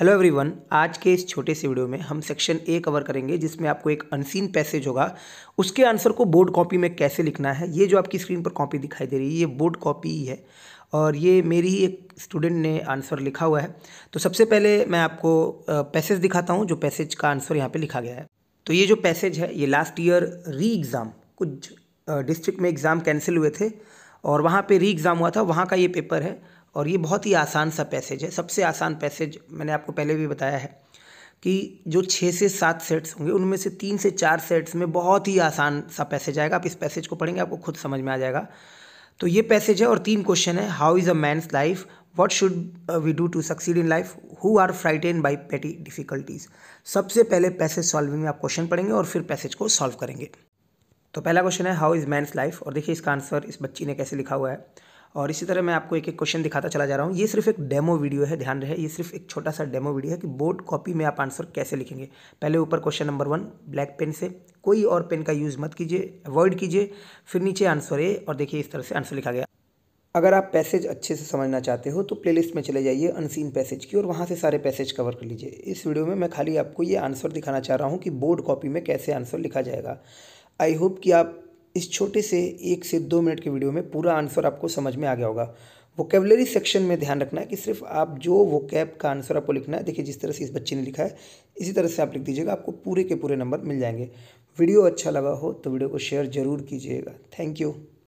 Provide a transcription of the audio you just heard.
hello everyone आज के इस छोटे से वीडियो में हम सेक्शन ए कवर करेंगे जिसमें आपको एक अनसीन पैसेज होगा उसके आंसर को बोर्ड कॉपी में कैसे लिखना है ये जो आपकी स्क्रीन पर कॉपी दिखाई दे रही है ये बोर्ड कॉपी ही है और ये मेरी ही एक स्टूडेंट ने आंसर लिखा हुआ है तो सबसे पहले मैं आपको पैसेज दिखाता हूँ जो पैसेज का आंसर यहाँ पर लिखा गया है तो ये जो पैसेज है ये लास्ट ईयर री एग्ज़ाम कुछ डिस्ट्रिक्ट में एग्ज़ाम कैंसिल हुए थे और वहाँ पर री एग्ज़ाम हुआ था वहाँ का ये पेपर है और ये बहुत ही आसान सा पैसेज है सबसे आसान पैसेज मैंने आपको पहले भी बताया है कि जो छः से सात सेट्स होंगे उनमें से तीन से चार सेट्स में बहुत ही आसान सा पैसेज आएगा आप इस पैसेज को पढ़ेंगे आपको खुद समझ में आ जाएगा तो ये पैसेज है और तीन क्वेश्चन है how is a man's life what should we do to succeed in life who are frightened by petty difficulties सबसे पहले पैसेज सॉल्विंग में आप क्वेश्चन पढ़ेंगे और फिर पैसेज को सॉल्व करेंगे तो पहला क्वेश्चन है हाउ इज़ मैंस लाइफ और देखिए इसका आंसर इस बच्ची ने कैसे लिखा हुआ है और इसी तरह मैं आपको एक एक क्वेश्चन दिखाता चला जा रहा हूँ ये सिर्फ एक डेमो वीडियो है ध्यान रहे ये सिर्फ एक छोटा सा डेमो वीडियो है कि बोर्ड कॉपी में आप आंसर कैसे लिखेंगे पहले ऊपर question number one black pen से कोई और पेन का यूज़ मत कीजिए अवॉइड कीजिए फिर नीचे आंसर है और देखिए इस तरह से आंसर लिखा गया अगर आप पैसेज अच्छे से समझना चाहते हो तो प्लेलिस्ट में चले जाइए अनसीन पैसेज की और वहाँ से सारे पैसेज कवर कर लीजिए इस वीडियो में मैं खाली आपको ये आंसर दिखाना चाह रहा हूँ कि बोर्ड कॉपी में कैसे आंसर लिखा जाएगा आई होप कि आप इस छोटे से एक से दो मिनट के वीडियो में पूरा आंसर आपको समझ में आ गया होगा वोकेबलरी सेक्शन में ध्यान रखना है कि सिर्फ आप जो वो कैब का आंसर आपको लिखना है देखिए जिस तरह से इस बच्चे ने लिखा है इसी तरह से आप लिख दीजिएगा आपको पूरे के पूरे नंबर मिल जाएंगे वीडियो अच्छा लगा हो तो वीडियो को शेयर ज़रूर कीजिएगा थैंक यू